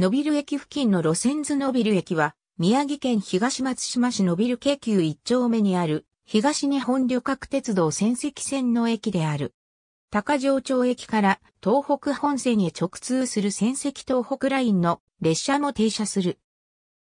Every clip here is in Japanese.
ノビル駅付近の路線図ノビル駅は、宮城県東松島市ノビル京急一丁目にある、東日本旅客鉄道仙石線の駅である。高城町駅から東北本線へ直通する仙石東北ラインの列車も停車する。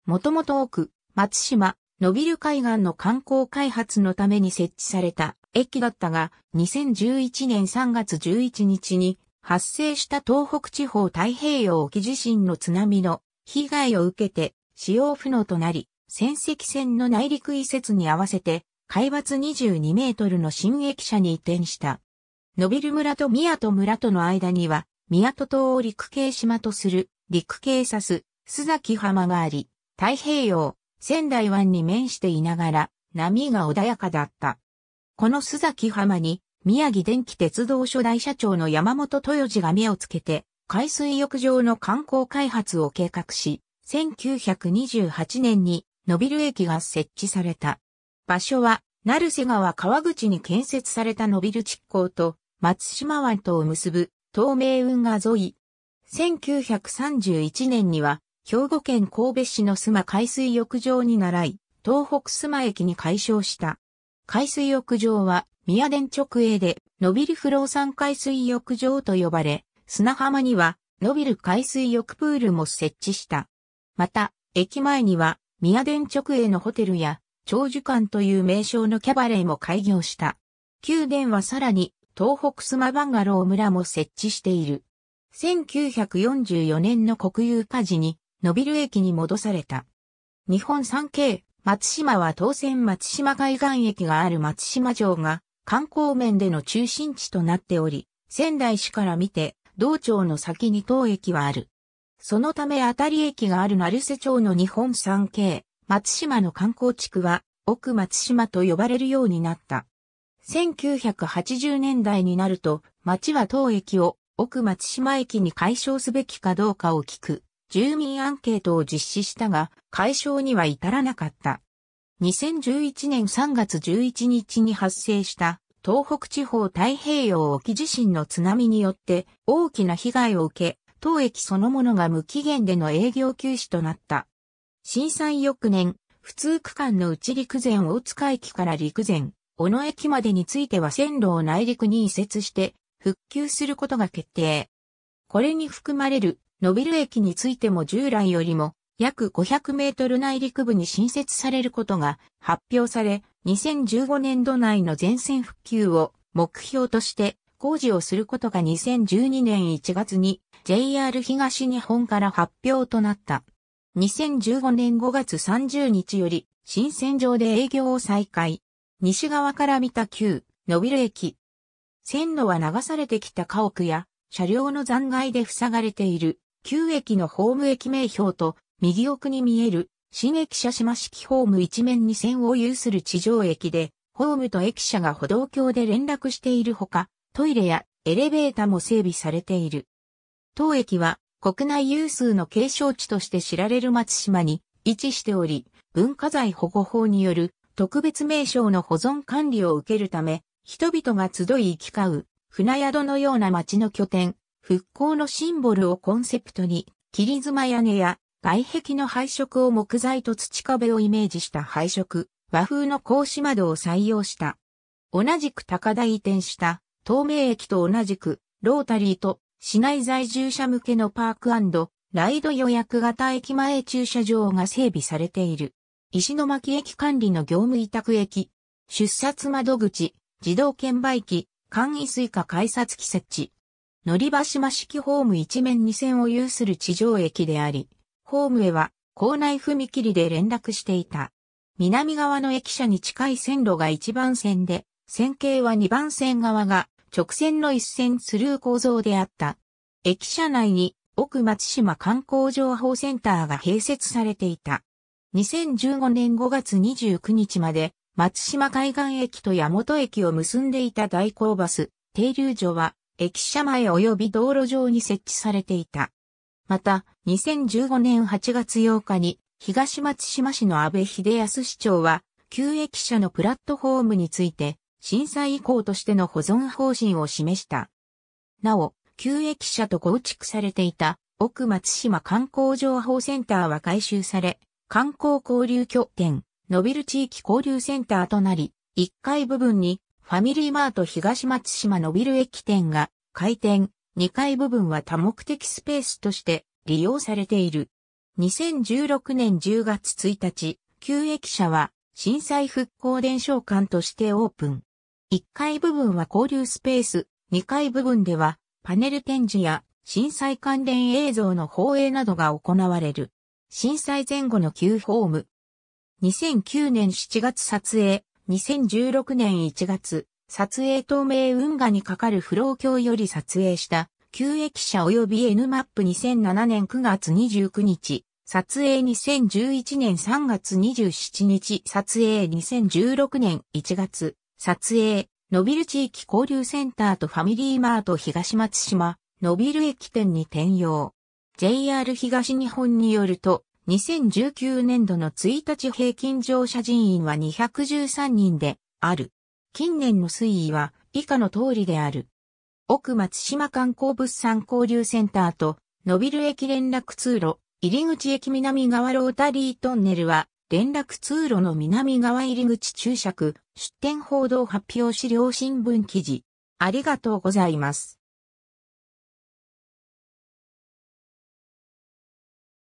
もともと奥、松島、ノビル海岸の観光開発のために設置された駅だったが、2011年3月11日に発生した東北地方太平洋沖地震の津波の被害を受けて使用不能となり、戦績船の内陸移設に合わせて、海抜22メートルの新駅舎に移転した。ノビル村と宮戸村との間には、宮戸島を陸系島とする陸系サス、須崎浜があり、太平洋、仙台湾に面していながら、波が穏やかだった。この須崎浜に宮城電気鉄道初代社長の山本豊二が目をつけて、海水浴場の観光開発を計画し、1928年にノビル駅が設置された。場所は、成瀬川川口に建設されたノビル築港と松島湾とを結ぶ東名運河沿い。1931年には、兵庫県神戸市の須磨海水浴場に習い、東北須磨駅に改称した。海水浴場は宮殿直営で、ノビル不動産海水浴場と呼ばれ、砂浜には、ノビル海水浴プールも設置した。また、駅前には、宮殿直営のホテルや、長寿館という名称のキャバレーも開業した。宮殿はさらに、東北スマバンガロー村も設置している。1944年の国有火事に、ノビル駅に戻された。日本三景、松島は当選松島海岸駅がある松島城が、観光面での中心地となっており、仙台市から見て、道庁の先に当駅はある。そのため当たり駅がある成瀬町の日本三景、松島の観光地区は、奥松島と呼ばれるようになった。1980年代になると、町は当駅を奥松島駅に解消すべきかどうかを聞く、住民アンケートを実施したが、解消には至らなかった。2011年3月11日に発生した東北地方太平洋沖地震の津波によって大きな被害を受け、当駅そのものが無期限での営業休止となった。震災翌年、普通区間の内陸前大塚駅から陸前、小野駅までについては線路を内陸に移設して復旧することが決定。これに含まれる伸びる駅についても従来よりも約500メートル内陸部に新設されることが発表され、2015年度内の全線復旧を目標として工事をすることが2012年1月に JR 東日本から発表となった。2015年5月30日より新線上で営業を再開。西側から見た旧、伸びる駅。線路は流されてきた家屋や車両の残骸で塞がれている、旧駅のホーム駅名標と右奥に見える、新駅舎島式ホーム一面に線を有する地上駅で、ホームと駅舎が歩道橋で連絡しているほか、トイレやエレベーターも整備されている。当駅は国内有数の景勝地として知られる松島に位置しており、文化財保護法による特別名称の保存管理を受けるため、人々が集い行き交う船宿のような町の拠点、復興のシンボルをコンセプトに、切妻屋根や外壁の配色を木材と土壁をイメージした配色、和風の格子窓を採用した。同じく高台移転した、東名駅と同じく、ロータリーと市内在住者向けのパークライド予約型駅前駐車場が整備されている。石巻駅管理の業務委託駅、出札窓口、自動券売機、簡易スイカ改札機設置。乗り場島式ホーム一面二線を有する地上駅であり、ホームへは校内踏切で連絡していた。南側の駅舎に近い線路が1番線で、線形は2番線側が直線の一線スルー構造であった。駅舎内に奥松島観光情報センターが併設されていた。2015年5月29日まで松島海岸駅と山本駅を結んでいた代行バス、停留所は駅舎前及び道路上に設置されていた。また、2015年8月8日に、東松島市の安倍秀康市長は、旧駅舎のプラットフォームについて、震災以降としての保存方針を示した。なお、旧駅舎と構築されていた、奥松島観光情報センターは改修され、観光交流拠点、伸ビル地域交流センターとなり、1階部分に、ファミリーマート東松島伸ビル駅店が開店、2階部分は多目的スペースとして利用されている。2016年10月1日、旧駅舎は震災復興伝承館としてオープン。1階部分は交流スペース、2階部分ではパネル展示や震災関連映像の放映などが行われる。震災前後の旧ホーム。2009年7月撮影、2016年1月、撮影透明運河にかかる不老橋より撮影した、旧駅舎及び N マップ2007年9月29日、撮影2011年3月27日、撮影2016年1月、撮影、ノビル地域交流センターとファミリーマート東松島、ノビル駅店に転用。JR 東日本によると、2019年度の1日平均乗車人員は213人で、ある。近年の推移は以下の通りである。奥松島観光物産交流センターと、ノビル駅連絡通路、入口駅南側ロータリートンネルは、連絡通路の南側入口注釈、出店報道発表資料新聞記事。ありがとうございます。